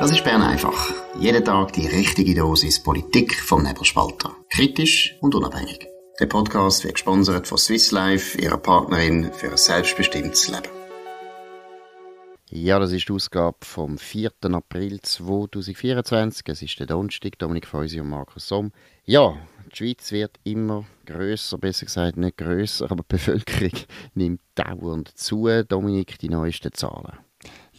Das ist Bern einfach. Jeden Tag die richtige Dosis Politik vom Nebelspalter. Kritisch und unabhängig. Der Podcast wird gesponsert von Swiss Life, ihrer Partnerin für ein selbstbestimmtes Leben. Ja, das ist die Ausgabe vom 4. April 2024. Es ist der Donnerstag. Dominik Feusi und Markus Somm. Ja, die Schweiz wird immer grösser, besser gesagt nicht grösser, aber die Bevölkerung nimmt dauernd zu. Dominik, die neuesten Zahlen.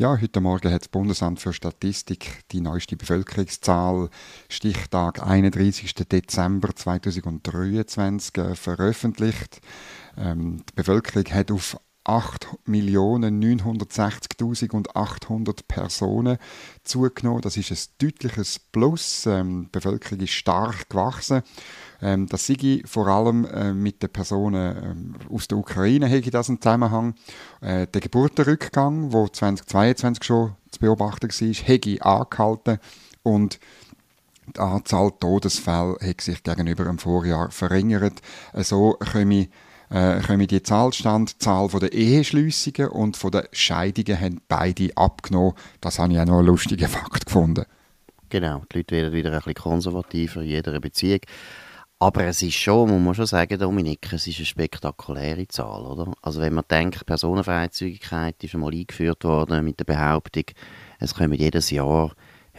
Ja, heute Morgen hat das Bundesamt für Statistik die neueste Bevölkerungszahl, Stichtag 31. Dezember 2023, äh, veröffentlicht. Ähm, die Bevölkerung hat auf 8.960.800 Personen zugenommen. Das ist ein deutliches Plus. Ähm, die Bevölkerung ist stark gewachsen. Ähm, das ich vor allem äh, mit den Personen ähm, aus der Ukraine hege das einen Zusammenhang. Äh, der Geburtenrückgang, der 2022 schon zu beobachten war, hege angehalten und die Anzahl Todesfälle hat sich gegenüber dem Vorjahr verringert. Äh, so also komme ich äh, kommen die Zahl stand. Die Zahl der Eheschliessungen und der Scheidungen haben beide abgenommen. Das habe ich auch noch einen lustigen Fakt gefunden. Genau, die Leute werden wieder ein bisschen konservativer in jeder Beziehung. Aber es ist schon, man muss schon sagen, Dominik, es ist eine spektakuläre Zahl, oder? Also wenn man denkt, Personenfreizügigkeit ist einmal eingeführt worden mit der Behauptung, es kommen jedes Jahr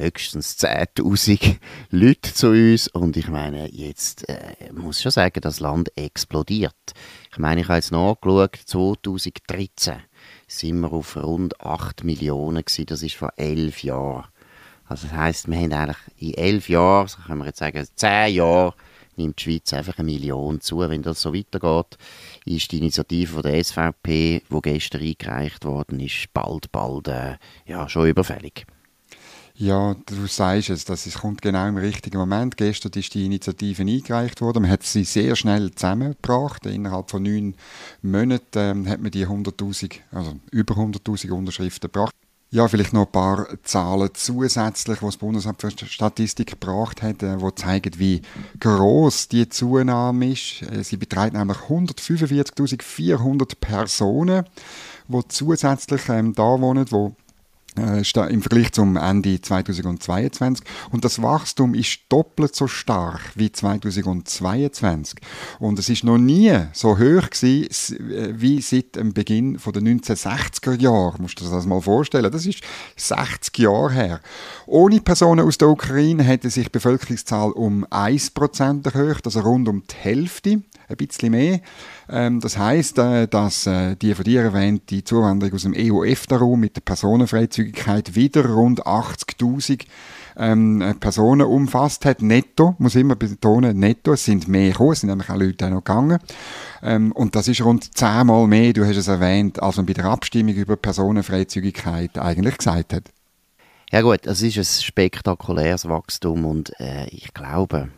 höchstens 10.000 Leute zu uns. Und ich meine, jetzt äh, muss ich schon sagen, das Land explodiert. Ich meine, ich habe jetzt nachgeschaut, 2013 sind wir auf rund 8 Millionen gewesen. Das ist vor elf Jahren. Also das heisst, wir haben eigentlich in elf Jahren, so können wir jetzt sagen, zehn Jahre nimmt die Schweiz einfach eine Million zu. Wenn das so weitergeht, ist die Initiative von der SVP, die gestern eingereicht worden ist, bald, bald äh, ja, schon überfällig. Ja, du sagst es, das ist, kommt genau im richtigen Moment. Gestern ist die Initiative eingereicht worden. Man hat sie sehr schnell zusammengebracht. Innerhalb von neun Monaten ähm, hat man die 100.000, also über 100.000 Unterschriften gebracht. Ja, vielleicht noch ein paar Zahlen zusätzlich, die das Bundesamt für Statistik gebracht hat, die äh, zeigen, wie groß die Zunahme ist. Äh, sie beträgt nämlich 145.400 Personen, die zusätzlich ähm, da wohnen, die äh, im Vergleich zum Ende 2022 und das Wachstum ist doppelt so stark wie 2022 und es ist noch nie so hoch gewesen, äh, wie seit dem Beginn der 1960er Jahre. Musst du dir das mal vorstellen? Das ist 60 Jahre her. Ohne Personen aus der Ukraine hätte sich die Bevölkerungszahl um 1% erhöht, also rund um die Hälfte ein bisschen mehr. Ähm, das heißt, äh, dass äh, die von dir erwähnte Zuwanderung aus dem EUF-Raum mit der Personenfreizügigkeit wieder rund 80.000 ähm, Personen umfasst hat, netto, muss ich immer betonen, netto, es sind mehr gekommen, es sind nämlich auch Leute auch noch gegangen. Ähm, und das ist rund zehnmal mehr, du hast es erwähnt, als man bei der Abstimmung über Personenfreizügigkeit eigentlich gesagt hat. Ja gut, es ist ein spektakuläres Wachstum und äh, ich glaube,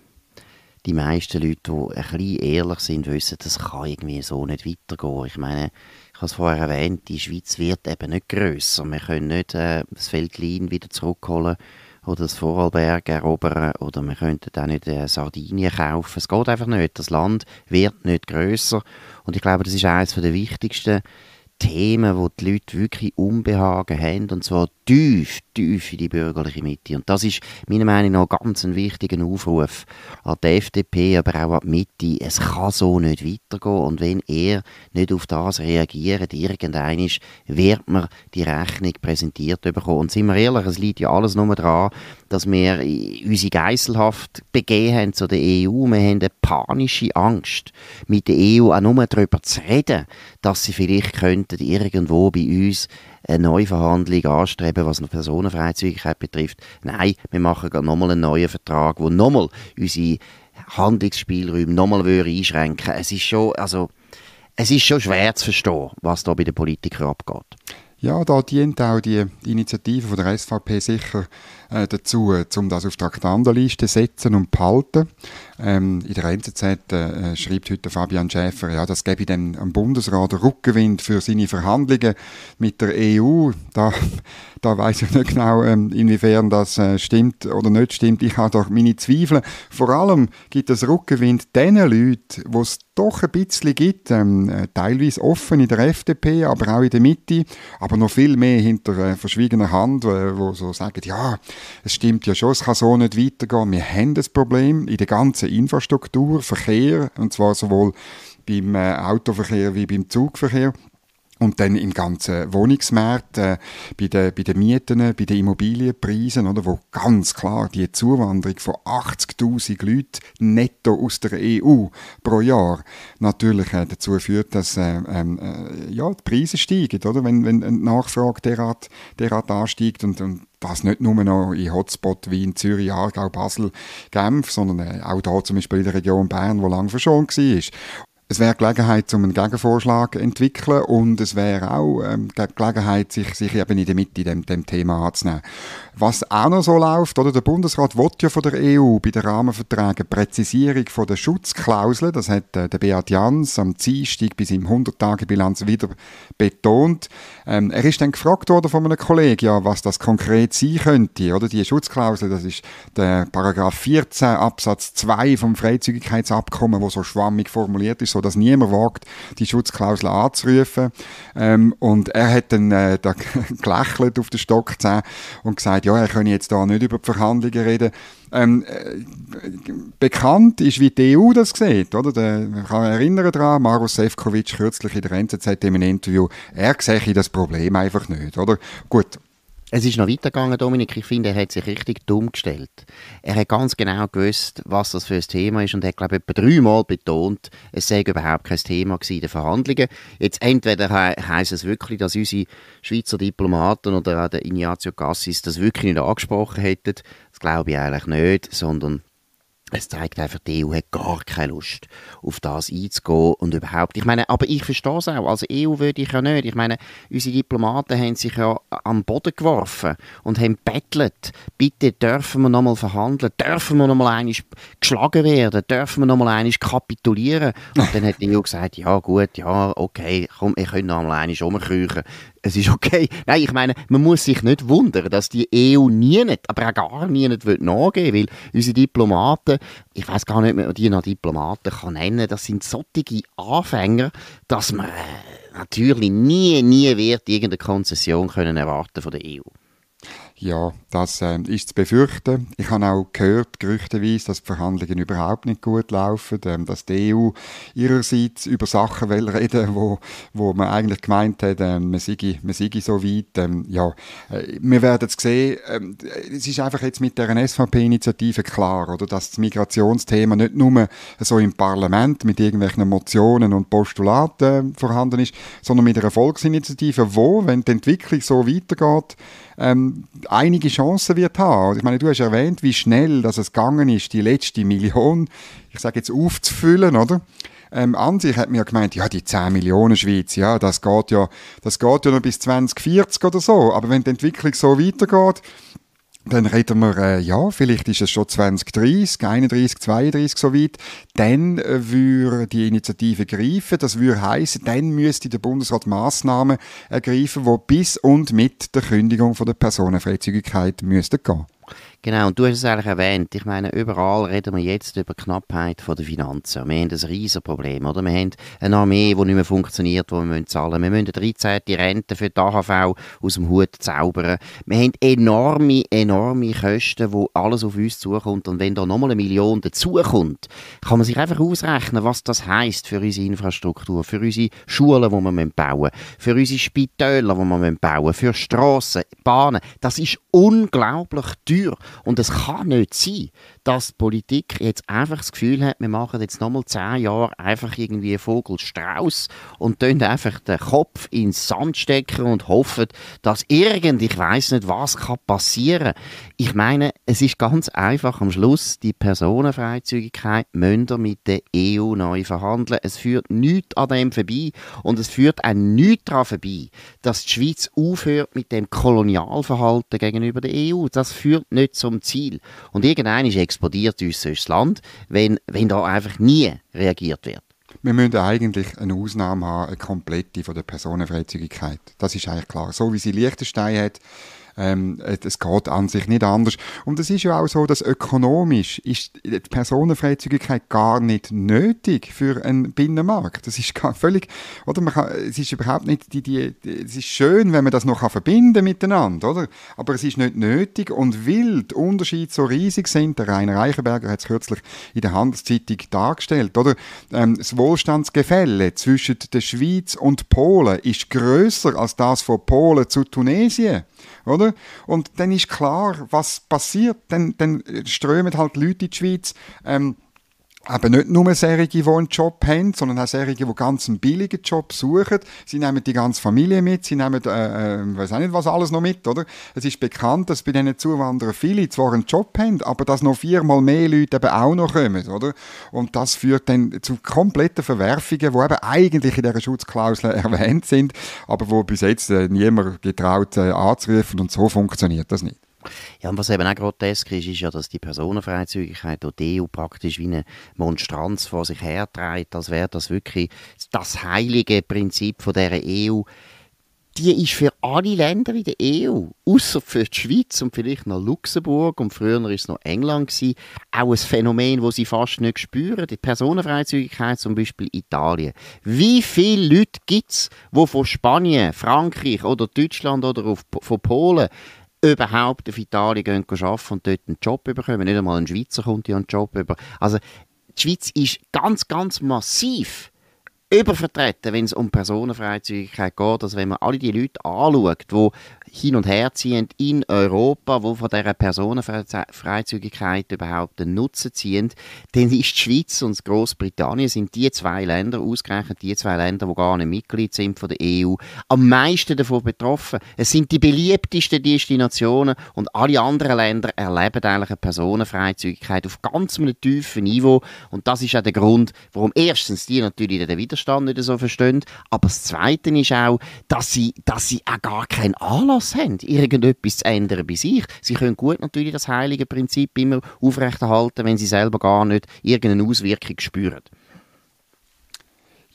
die meisten Leute, die ein bisschen ehrlich sind, wissen, das kann irgendwie so nicht weitergehen. Ich meine, ich habe es vorher erwähnt, die Schweiz wird eben nicht grösser. Wir können nicht äh, das Feldlin wieder zurückholen oder das Vorarlberg erobern oder wir könnten auch nicht äh, Sardinien kaufen. Es geht einfach nicht. Das Land wird nicht grösser. Und ich glaube, das ist eines der wichtigsten Themen, wo die Leute wirklich Unbehagen haben, und zwar tief, tief in die bürgerliche Mitte. Und das ist meiner Meinung nach ganz ein wichtiger Aufruf an die FDP, aber auch an die Mitte. Es kann so nicht weitergehen und wenn ihr nicht auf das reagiert, irgendein ist, wird man die Rechnung präsentiert bekommen. Und sind wir ehrlich, es liegt ja alles nur daran, dass wir unsere Geiselhaft begeben haben zu der EU. Wir haben eine panische Angst, mit der EU auch nur darüber zu reden, dass sie vielleicht könnten müssten irgendwo bei uns eine Neuverhandlung anstreben, was noch Personenfreizügigkeit betrifft. Nein, wir machen gerade nochmal einen neuen Vertrag, der nochmal unsere Handlungsspielräume nochmal einschränken würde. Es ist schon, also, es ist schon schwer zu verstehen, was da bei den Politikern abgeht. Ja, da dient auch die Initiative von der SVP sicher äh, dazu, um das auf die Traktandenliste setzen und behalten. Ähm, in der NZZ äh, schreibt heute Fabian Schäfer, ja, das gebe dann am Bundesrat einen Rückgewinn für seine Verhandlungen mit der EU. Da, da weiß ich nicht genau, ähm, inwiefern das äh, stimmt oder nicht stimmt. Ich habe doch meine Zweifel. Vor allem gibt es Rückgewinn den Leuten, die doch ein bisschen gibt, ähm, äh, teilweise offen in der FDP, aber auch in der Mitte, aber noch viel mehr hinter äh, verschwiegener Hand, äh, wo so sagen, ja, es stimmt ja schon, es kann so nicht weitergehen, wir haben das Problem in der ganzen Infrastruktur, Verkehr, und zwar sowohl beim äh, Autoverkehr wie beim Zugverkehr. Und dann im ganzen Wohnungsmarkt, äh, bei, den, bei den Mieten, bei den Immobilienpreisen, oder, wo ganz klar die Zuwanderung von 80.000 Leuten netto aus der EU pro Jahr natürlich äh, dazu führt, dass äh, ähm, äh, ja, die Preise steigen, oder? Wenn, wenn die Nachfrage derart, derart ansteigt und, und das nicht nur noch in Hotspots wie in Zürich, Aargau, Basel, Genf, sondern äh, auch hier zum Beispiel in der Region Bern, wo lang verschont war es wäre Gelegenheit, um einen Gegenvorschlag zu entwickeln und es wäre auch ähm, Gelegenheit, sich, sich eben in der Mitte dem, dem Thema anzunehmen. Was auch noch so läuft, oder der Bundesrat will ja von der EU bei den Rahmenverträgen Präzisierung von der Schutzklauseln, das hat äh, der Beat Jans am Dienstag bei seinem 100-Tage-Bilanz wieder betont. Ähm, er ist dann gefragt worden von einem Kollegen, ja, was das konkret sein könnte, oder? Die Schutzklausel, das ist der Paragraph 14 Absatz 2 vom Freizügigkeitsabkommen, wo so schwammig formuliert ist, dass niemand wagt, die Schutzklausel anzurufen. Ähm, und er hat dann äh, da gelächelt auf den Stock gesehen und gesagt, ja, er kann jetzt da nicht über die Verhandlungen reden. Ähm, äh, bekannt ist, wie die EU das sieht. Oder? Der, man kann erinnern daran, Maros Sefcovic kürzlich in der NZZ in einem Interview, er sehe das Problem einfach nicht. Oder? Gut, es ist noch weitergegangen, Dominik. Ich finde, er hat sich richtig dumm gestellt. Er hat ganz genau gewusst, was das für ein Thema ist und hat, glaube ich, etwa dreimal betont, es sei überhaupt kein Thema in den Verhandlungen. Jetzt entweder he heisst es wirklich, dass unsere Schweizer Diplomaten oder auch der Ignazio Cassis das wirklich nicht angesprochen hätten. Das glaube ich eigentlich nicht, sondern es zeigt einfach, die EU hat gar keine Lust, auf das einzugehen und überhaupt. Ich meine, aber ich verstehe es auch. Als EU würde ich ja nicht. Ich meine, unsere Diplomaten haben sich ja am Boden geworfen und haben bettelt. Bitte dürfen wir nochmal verhandeln, dürfen wir nochmal einmal geschlagen werden, dürfen wir nochmal einmal kapitulieren. Und dann hat die EU gesagt, ja gut, ja, okay, komm, ich könnte nochmal einmal rumkriechen. Es ist okay. Nein, ich meine, man muss sich nicht wundern, dass die EU nie nicht, aber auch gar nie nicht nachgeben will, unsere Diplomaten ich weiß gar nicht, ob man die noch Diplomaten kann nennen kann. Das sind solche Anfänger, dass man äh, natürlich nie, nie wird irgendeine Konzession können erwarten von der EU ja, das äh, ist zu befürchten. Ich habe auch gehört, gerüchteweise, dass die Verhandlungen überhaupt nicht gut laufen, ähm, dass die EU ihrerseits über Sachen will reden wo, wo man eigentlich gemeint hat, äh, man, sei, man sei so weit. Ähm, ja, äh, wir werden es sehen. Ähm, es ist einfach jetzt mit der SVP-Initiative klar, oder, dass das Migrationsthema nicht nur so im Parlament mit irgendwelchen Motionen und Postulaten ähm, vorhanden ist, sondern mit einer Volksinitiative, wo, wenn die Entwicklung so weitergeht, ähm, einige Chancen wird haben. Also, ich meine, du hast erwähnt, wie schnell dass es gegangen ist, die letzte Million, ich sage jetzt aufzufüllen, oder? Ähm, an sich hat man gemeint, ja, die 10 Millionen Schweiz, ja, das geht ja, das geht ja noch bis 2040 oder so. Aber wenn die Entwicklung so weitergeht, dann reden wir, äh, ja, vielleicht ist es schon 2030, 31, 32 soweit, dann äh, würde die Initiative greifen, das würde heißen, dann müsste der Bundesrat Massnahmen ergreifen, die bis und mit der Kündigung von der Personenfreizügigkeit müssten gehen. Genau, und du hast es eigentlich erwähnt. Ich meine, überall reden wir jetzt über Knappheit der Finanzen. Wir haben ein riesiges Problem, oder? Wir haben eine Armee, die nicht mehr funktioniert, die wir zahlen müssen. Wir müssen eine 13. Rente für die AHV aus dem Hut zaubern. Wir haben enorme, enorme Kosten, wo alles auf uns zukommt. Und wenn da nochmal eine Million dazukommt, kann man sich einfach ausrechnen, was das heisst für unsere Infrastruktur, für unsere Schulen, die wir bauen müssen, für unsere Spitäler, die wir bauen müssen, für Strassen, Bahnen. Das ist unglaublich teuer. Und das kann nicht sein, dass die Politik jetzt einfach das Gefühl hat, wir machen jetzt nochmal zehn Jahre einfach irgendwie Vogelstrauß und tun einfach den Kopf ins Sand stecken und hoffen, dass irgend, ich weiß nicht, was kann passieren. Ich meine, es ist ganz einfach am Schluss, die Personenfreizügigkeit müssen wir mit der EU neu verhandeln. Es führt nichts an dem vorbei und es führt auch nichts daran vorbei, dass die Schweiz aufhört mit dem Kolonialverhalten gegenüber der EU. Das führt nicht zum Ziel. Und irgendein ist explodiert uns das Land, wenn, wenn da einfach nie reagiert wird. Wir müssen eigentlich eine Ausnahme haben, eine komplette von der Personenfreizügigkeit. Das ist eigentlich klar. So wie sie Liechtenstein hat, ähm, äh, es geht an sich nicht anders. Und es ist ja auch so, dass ökonomisch ist die Personenfreizügigkeit gar nicht nötig für einen Binnenmarkt. Das ist gar völlig, oder? Man kann, es ist überhaupt nicht, die, die, es ist schön, wenn man das noch verbinden kann miteinander, oder? Aber es ist nicht nötig und weil die Unterschiede so riesig sind, der Rainer Reichenberger hat es kürzlich in der Handelszeitung dargestellt, oder? Ähm, das Wohlstandsgefälle zwischen der Schweiz und Polen ist größer als das von Polen zu Tunesien. Oder? Und dann ist klar, was passiert. Dann, dann strömen halt Leute in die Schweiz. Ähm, eben nicht nur Serien, die einen Job haben, sondern auch Serien, die ganz einen billigen Job suchen. Sie nehmen die ganze Familie mit, sie nehmen, äh, äh, weiß auch nicht, was alles noch mit, oder? Es ist bekannt, dass bei diesen Zuwanderern viele zwar einen Job haben, aber dass noch viermal mehr Leute eben auch noch kommen, oder? Und das führt dann zu kompletten Verwerfungen, die eben eigentlich in dieser Schutzklausel erwähnt sind, aber wo bis jetzt äh, niemand getraut äh, anzurufen und so funktioniert das nicht. Ja, und was eben auch grotesk ist, ist ja, dass die Personenfreizügigkeit, die EU praktisch wie eine Monstranz vor sich hertreibt, als wäre das wirklich das heilige Prinzip von der EU. Die ist für alle Länder in der EU, außer für die Schweiz und vielleicht noch Luxemburg und früher war es noch England, gewesen, auch ein Phänomen, das sie fast nicht spüren. Die Personenfreizügigkeit, zum Beispiel Italien. Wie viele Leute gibt es, die von Spanien, Frankreich oder Deutschland oder von Polen überhaupt auf Italien gehen arbeiten und dort einen Job bekommen. Nicht einmal ein Schweizer kommt ja einen Job über. Also die Schweiz ist ganz, ganz massiv übervertreten, wenn es um Personenfreizügigkeit geht. Also wenn man alle die Leute anschaut, die hin und her ziehen in Europa, wo von dieser Personenfreizügigkeit überhaupt einen Nutzen ziehen, dann ist die Schweiz und Großbritannien sind die zwei Länder, ausgerechnet die zwei Länder, die gar nicht Mitglied sind von der EU, am meisten davon betroffen. Es sind die beliebtesten Destinationen und alle anderen Länder erleben eigentlich eine Personenfreizügigkeit auf ganz einem tiefen Niveau und das ist auch der Grund, warum erstens die natürlich den Widerstand nicht so verstehen, aber das Zweite ist auch, dass sie, dass sie auch gar keinen Anlass Interesse haben, irgendetwas zu ändern bei sich. Sie können gut natürlich das heilige Prinzip immer aufrechterhalten, wenn sie selber gar nicht irgendeine Auswirkung spüren.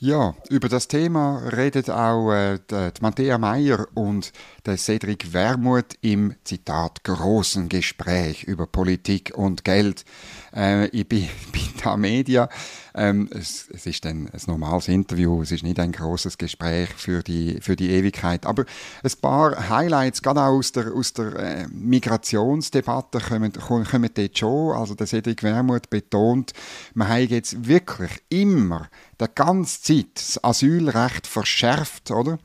Ja, über das Thema redet auch äh, äh Matthäa Meyer und der Cedric Wermuth im Zitat großen Gespräch über Politik und Geld. Äh, ich bin, bin da Media. Ähm, es, es, ist ein, ein normales Interview, es ist nicht ein großes Gespräch für die, für die Ewigkeit. Aber ein paar Highlights, gerade auch aus der, aus der äh, Migrationsdebatte, kommen, kommen dort schon. Also der Cedric Wermuth betont, man hat jetzt wirklich immer der ganze Zeit das Asylrecht verschärft, oder?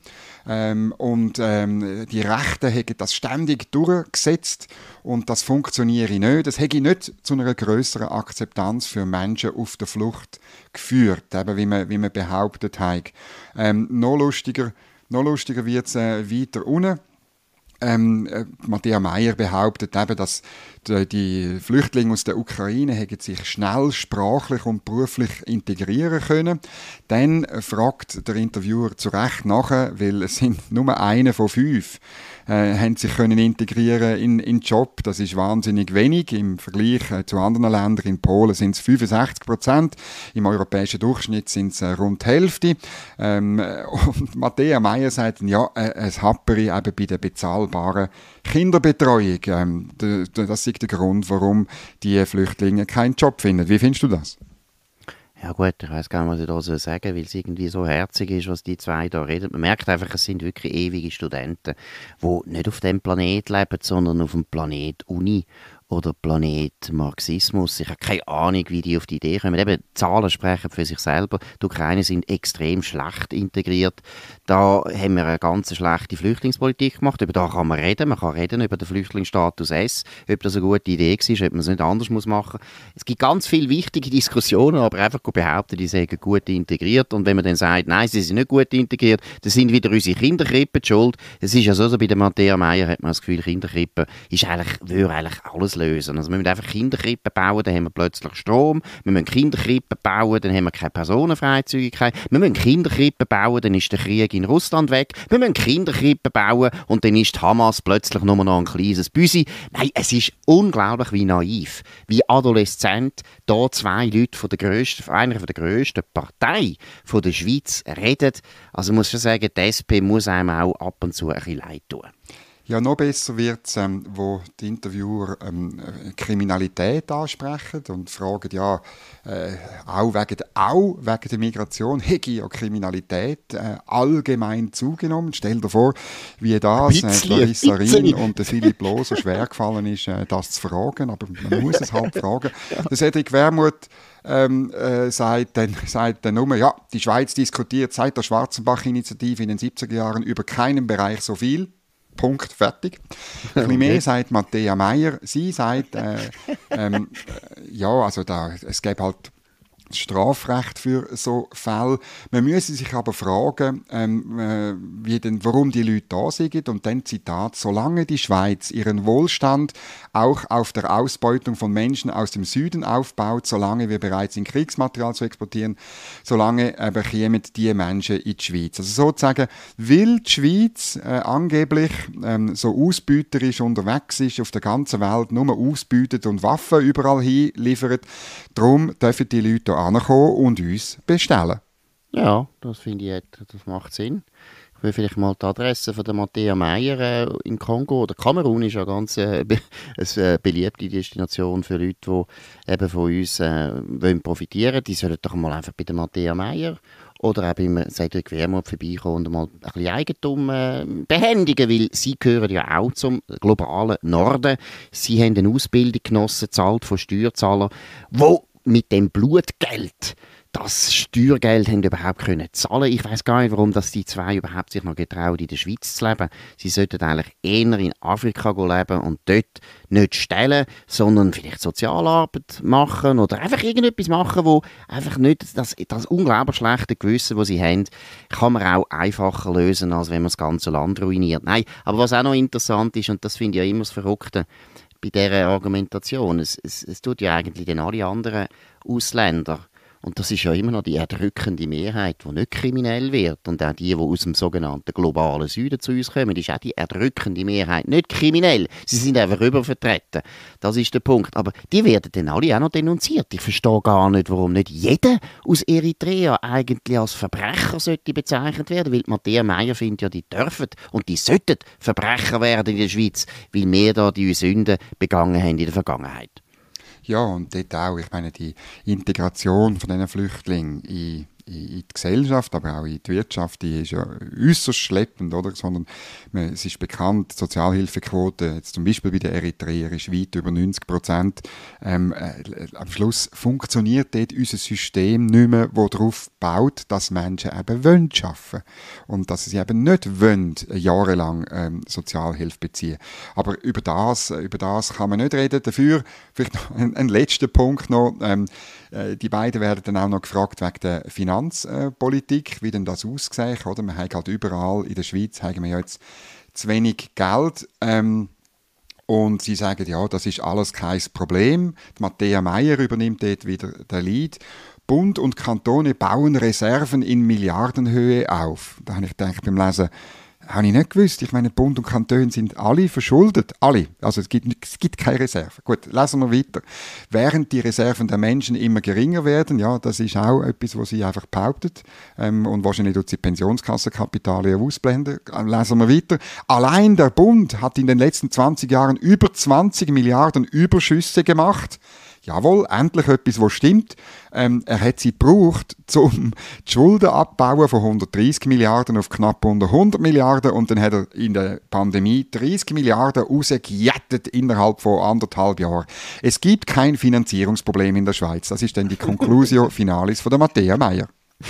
Ähm, und ähm, die Rechte haben das ständig durchgesetzt und das funktioniere nicht. Das hätte nicht zu einer größeren Akzeptanz für Menschen auf der Flucht geführt, eben wie man, wie man behauptet hat. Ähm, noch lustiger, noch lustiger wird es äh, weiter unten. Ähm, äh, Meyer behauptet eben, dass die, Flüchtlinge aus der Ukraine hätten sich schnell sprachlich und beruflich integrieren können. Dann fragt der Interviewer zu Recht nachher, weil es sind nur eine von fünf äh, haben sich können integrieren in, in Job. Das ist wahnsinnig wenig im Vergleich äh, zu anderen Ländern. In Polen sind es 65 Prozent, im europäischen Durchschnitt sind es äh, rund die Hälfte. Ähm, und Matthäa Meyer sagt, ja, äh, es happere eben bei der bezahlbaren Kinderbetreuung. Ähm, das ist der Grund, warum die Flüchtlinge keinen Job finden. Wie findest du das? Ja gut, ich weiß gar nicht, was ich da so sagen weil es irgendwie so herzig ist, was die zwei da reden. Man merkt einfach, es sind wirklich ewige Studenten, die nicht auf dem Planet leben, sondern auf dem Planet Uni oder Planet Marxismus. Ich habe keine Ahnung, wie die auf die Idee kommen. Eben, Zahlen sprechen für sich selber. Die Ukraine sind extrem schlecht integriert. Da haben wir eine ganz schlechte Flüchtlingspolitik gemacht. Über da kann man reden. Man kann reden über den Flüchtlingsstatus S, ob das eine gute Idee war, ob man es nicht anders muss machen muss. Es gibt ganz viele wichtige Diskussionen, aber einfach behaupten, die seien gut integriert. Und wenn man dann sagt, nein, sie sind nicht gut integriert, dann sind wieder unsere Kinderkrippen die schuld. Es ist ja so, also bei der Matthäa Meier hat man das Gefühl, Kinderkrippen ist eigentlich, würde eigentlich alles das lösen. Also wir müssen einfach Kinderkrippen bauen, dann haben wir plötzlich Strom. Wir müssen Kinderkrippen bauen, dann haben wir keine Personenfreizügigkeit. Wir müssen Kinderkrippen bauen, dann ist der Krieg in Russland weg. Wir müssen Kinderkrippen bauen und dann ist Hamas plötzlich nur noch ein kleines Büsi. Nein, es ist unglaublich, wie naiv, wie adoleszent da zwei Leute von der grössten, einer von der grössten Partei von der Schweiz reden. Also muss ich schon sagen, die SP muss einem auch ab und zu ein bisschen leid tun. Ja, noch besser wird es, ähm, wo die Interviewer ähm, Kriminalität ansprechen und fragen, ja, äh, auch, wegen, auch wegen der Migration hätte ja Kriminalität äh, allgemein zugenommen. Stell dir vor, wie das äh, Larissa Rin und der Philipp so schwer gefallen ist, äh, das zu fragen, aber man muss es halt fragen. Das Cedric Wermuth ähm, äh, sagt, dann, sagt dann nur, ja, die Schweiz diskutiert seit der Schwarzenbach-Initiative in den 70er Jahren über keinen Bereich so viel Punkt, fertig. Ein bisschen mehr sagt Matthäa Meier. Sie sagt, äh, ähm, äh, ja, also da, es gäbe halt Strafrecht für so Fälle. Man müsse sich aber fragen, ähm, äh, wie denn, warum die Leute da sind. Und dann Zitat, solange die Schweiz ihren Wohlstand auch auf der Ausbeutung von Menschen aus dem Süden aufbaut, solange wir bereits in Kriegsmaterial zu exportieren, solange aber äh, kämen die Menschen in die Schweiz. Also sozusagen, will die Schweiz äh, angeblich ähm, so ausbeuterisch unterwegs ist, auf der ganzen Welt nur ausbeutet und Waffen überall hin liefert, darum dürfen die Leute ankommen und uns bestellen. Ja, das finde ich, hat, das macht Sinn. Ich will vielleicht mal die Adresse von der Matthäa Meier äh, in Kongo oder Kamerun ist ja ganz äh, be eine äh, beliebte Destination für Leute, die eben von uns äh, wollen profitieren Die sollen doch mal einfach bei der Matthäa Meier oder auch beim Cedric Wermuth vorbeikommen und mal ein bisschen Eigentum äh, behändigen, weil sie gehören ja auch zum globalen Norden. Sie haben eine Ausbildung genossen, zahlt von Steuerzahlern, die mit dem Blutgeld das Steuergeld haben überhaupt können zahlen. Ich weiß gar nicht, warum dass die zwei überhaupt sich noch getraut in der Schweiz zu leben. Sie sollten eigentlich eher in Afrika leben und dort nicht stellen, sondern vielleicht Sozialarbeit machen oder einfach irgendetwas machen, wo einfach nicht das, das unglaublich schlechte Gewissen, das sie haben, kann man auch einfacher lösen, als wenn man das ganze Land ruiniert. Nein, aber was auch noch interessant ist und das finde ich ja immer das Verrückte bei dieser Argumentation. Es, es, es tut ja eigentlich dann alle anderen Ausländer und das ist ja immer noch die erdrückende Mehrheit, die nicht kriminell wird. Und auch die, die aus dem sogenannten globalen Süden zu uns kommen, ist auch die erdrückende Mehrheit nicht kriminell. Sie sind einfach übervertreten. Das ist der Punkt. Aber die werden dann alle auch noch denunziert. Ich verstehe gar nicht, warum nicht jeder aus Eritrea eigentlich als Verbrecher sollte bezeichnet werden. Weil Matthias Meyer findet ja, die dürfen und die sollten Verbrecher werden in der Schweiz, weil wir da die Sünden begangen haben in der Vergangenheit. Ja, und dort auch, ich meine, die Integration von diesen Flüchtlingen in in, die Gesellschaft, aber auch in die Wirtschaft, die ist ja äußerst schleppend, oder? sondern es ist bekannt, die Sozialhilfequote, jetzt zum Beispiel bei den Eritreer, ist weit über 90 Prozent. Ähm, äh, am Schluss funktioniert dort unser System nicht mehr, das darauf baut, dass Menschen eben wollen arbeiten und dass sie eben nicht wollen, äh, jahrelang ähm, Sozialhilfe beziehen. Aber über das, äh, über das kann man nicht reden. Dafür vielleicht noch ein, ein letzter Punkt noch. Ähm, äh, die beiden werden dann auch noch gefragt wegen der Finanzpolitik, wie denn das aussieht. Oder? Wir haben halt überall in der Schweiz haben wir jetzt zu wenig Geld. Ähm, und sie sagen, ja, das ist alles kein Problem. Matthäa Meier übernimmt dort wieder den Lead. Bund und Kantone bauen Reserven in Milliardenhöhe auf. Da habe ich gedacht beim Lesen, habe ich nicht gewusst. Ich meine, Bund und Kanton sind alle verschuldet. Alle. Also es gibt, es gibt keine Reserve. Gut, lassen wir weiter. Während die Reserven der Menschen immer geringer werden, ja, das ist auch etwas, was sie einfach behauptet. Ähm, und wahrscheinlich tut sie Pensionskassenkapitale ausblenden. Ähm, lassen wir weiter. Allein der Bund hat in den letzten 20 Jahren über 20 Milliarden Überschüsse gemacht jawohl, endlich etwas, was stimmt. Ähm, er hat sie gebraucht, um die Schulden abbauen von 130 Milliarden auf knapp unter 100 Milliarden und dann hat er in der Pandemie 30 Milliarden rausgejettet innerhalb von anderthalb Jahren. Es gibt kein Finanzierungsproblem in der Schweiz. Das ist dann die Conclusio Finalis von der Matthäa Meier.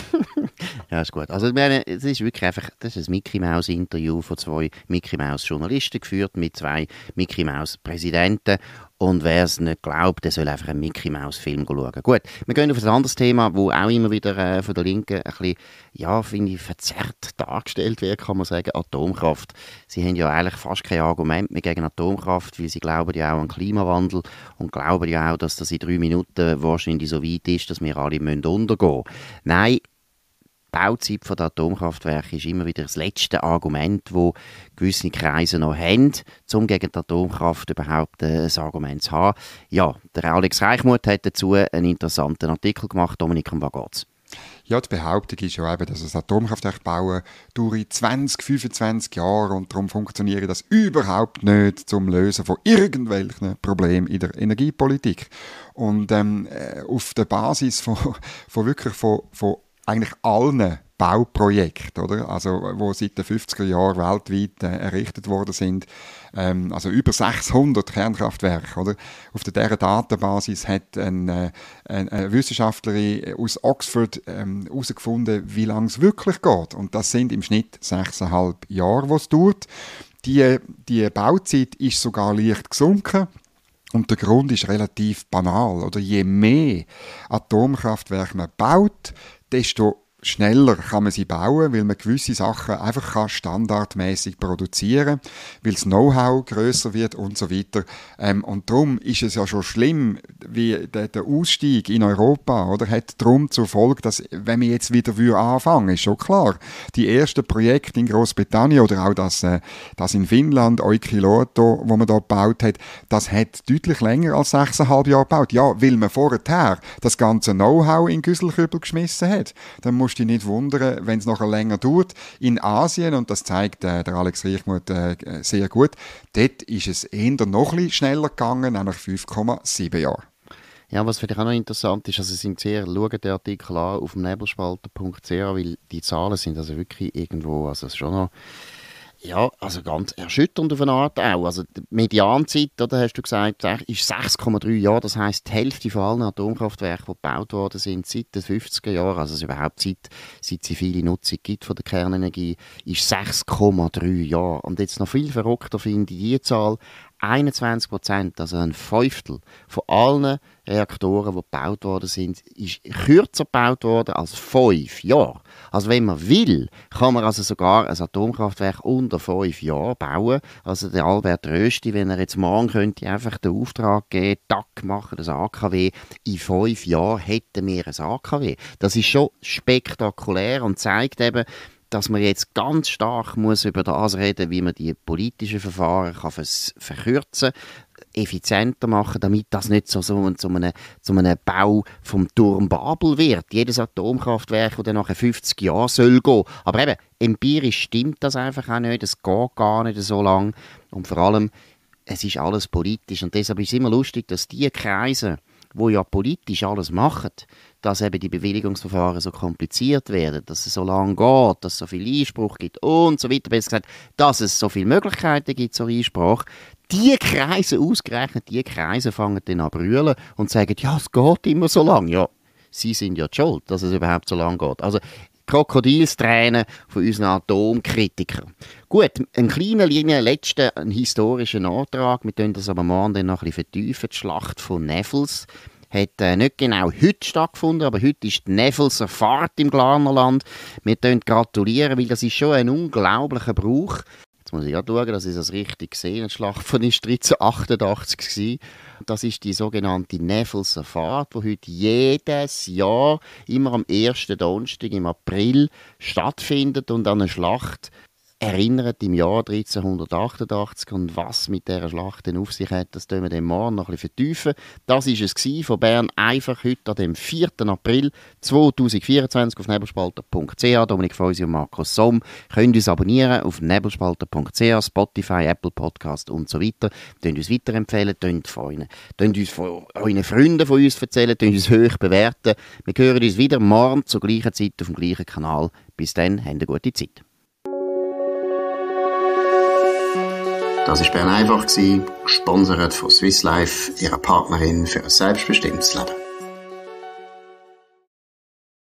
ja, ist gut. Also, ich meine, es ist wirklich einfach, das ist ein Mickey Mouse Interview von zwei Mickey Mouse Journalisten geführt mit zwei Mickey Mouse Präsidenten und wer es nicht glaubt, der soll einfach einen Mickey Mouse Film schauen. Gut, wir gehen auf ein anderes Thema, wo auch immer wieder äh, von der Linken ein bisschen, ja, finde ich, verzerrt dargestellt wird, kann man sagen, Atomkraft. Sie haben ja eigentlich fast kein Argument mehr gegen Atomkraft, weil sie glauben ja auch an Klimawandel und glauben ja auch, dass das in drei Minuten wahrscheinlich so weit ist, dass wir alle müssen untergehen müssen. Nein, Bauzeit der Atomkraftwerke ist immer wieder das letzte Argument, wo gewisse Kreise noch haben, um gegen die Atomkraft überhaupt äh, ein Argument zu haben. Ja, der Alex Reichmuth hat dazu einen interessanten Artikel gemacht. Dominik, um was geht's? Ja, die Behauptung ist ja eben, dass das Atomkraftwerk bauen dauert 20, 25 Jahre und darum funktioniert das überhaupt nicht zum Lösen von irgendwelchen Problemen in der Energiepolitik. Und ähm, äh, auf der Basis von, von wirklich von, von eigentlich allen Bauprojekten, oder? Also, wo seit den 50er Jahren weltweit äh, errichtet worden sind. Ähm, also über 600 Kernkraftwerke, oder? Auf dieser Datenbasis hat eine, äh, eine, eine Wissenschaftlerin aus Oxford ähm, herausgefunden, ähm, wie lange es wirklich geht. Und das sind im Schnitt 6,5 Jahre, die es dauert. Die, die Bauzeit ist sogar leicht gesunken. Und der Grund ist relativ banal. Oder je mehr Atomkraftwerke man baut, ist du schneller kann man sie bauen, weil man gewisse Sachen einfach kann standardmäßig produzieren, weil das Know-how größer wird und so weiter. Ähm, und darum ist es ja schon schlimm, wie der, der Ausstieg in Europa oder hat darum zur Folge, dass wenn wir jetzt wieder anfangen, ist schon klar, die ersten Projekte in Großbritannien oder auch das, äh, das in Finnland Eukiloto, wo man da gebaut hat, das hat deutlich länger als sechseinhalb Jahre gebaut. Ja, weil man vorher das ganze Know-how in Güsselkübel geschmissen hat. Dann musst musst nicht wundern, wenn es noch länger dauert. In Asien, und das zeigt äh, der Alex Reichmuth äh, sehr gut, dort ist es eher noch ein schneller gegangen, nämlich 5,7 Jahre. Ja, was vielleicht auch noch interessant ist, also sind sehr, schauen den Artikel an auf dem nebelspalter.ch, weil die Zahlen sind also wirklich irgendwo, also schon noch ja, also ganz erschütternd auf eine Art auch. Also die Medianzeit, oder hast du gesagt, ist 6,3 Jahre. Das heißt die Hälfte von allen Atomkraftwerken, die gebaut worden sind seit den 50er Jahren, also überhaupt seit, seit es viele Nutzung gibt von der Kernenergie, ist 6,3 Jahre. Und jetzt noch viel verrückter finde ich die Zahl 21 Prozent, also ein Fünftel von allen Reaktoren, die gebaut worden sind, ist kürzer gebaut worden als fünf Jahre. Also wenn man will, kann man also sogar ein Atomkraftwerk unter fünf Jahren bauen. Also der Albert Rösti, wenn er jetzt morgen könnte, einfach den Auftrag geben, Tack machen, das AKW, in fünf Jahren hätten wir ein AKW. Das ist schon spektakulär und zeigt eben, dass man jetzt ganz stark muss über das reden wie man die politischen Verfahren kann verkürzen effizienter machen, damit das nicht so, so zu, einem, zu einem Bau vom Turm Babel wird. Jedes Atomkraftwerk, das nach 50 Jahre soll gehen. Aber eben, empirisch stimmt das einfach auch nicht. Es geht gar nicht so lange. Und vor allem, es ist alles politisch. Und deshalb ist es immer lustig, dass die Kreise, wo ja politisch alles machen, dass eben die Bewilligungsverfahren so kompliziert werden, dass es so lange geht, dass es so viel Einspruch gibt und so weiter. Besser gesagt, dass es so viele Möglichkeiten gibt zur Einspruch. Die Kreise ausgerechnet, die Kreise fangen dann an brüllen und sagen, ja, es geht immer so lange. Ja, sie sind ja die schuld, dass es überhaupt so lange geht. Also Krokodilstränen von unseren Atomkritikern. Gut, ein kleiner, Linie, letzter ein historischer Nachtrag. Wir tun das aber morgen dann noch ein bisschen vertiefen. Die Schlacht von Nevels hat äh, nicht genau heute stattgefunden, aber heute ist die Nevelser Fahrt im Glarnerland. Wir gratulieren, weil das ist schon ein unglaublicher Brauch. Jetzt muss ich gerade schauen, dass ich das richtig sehe. Die Schlacht von 1388 war. Das ist die sogenannte Nevelser Fahrt, die heute jedes Jahr immer am ersten Donnerstag im April stattfindet und an einer Schlacht erinnert im Jahr 1388 und was mit dieser Schlacht denn auf sich hat, das tun wir den morgen noch ein vertiefen. Das ist es von Bern einfach heute am 4. April 2024 auf nebelspalter.ch. Dominik Feusi und Markus Somm könnt uns abonnieren auf nebelspalter.ch, Spotify, Apple Podcast und so weiter. Könnt uns weiterempfehlen, könnt von uns von euren Freunden von uns erzählen, könnt uns hoch bewerten. Wir hören uns wieder morgen zur gleichen Zeit auf dem gleichen Kanal. Bis dann, habt eine gute Zeit. Das war Bern einfach, gesponsert von Swiss Life, ihrer Partnerin für ein selbstbestimmtes Leben.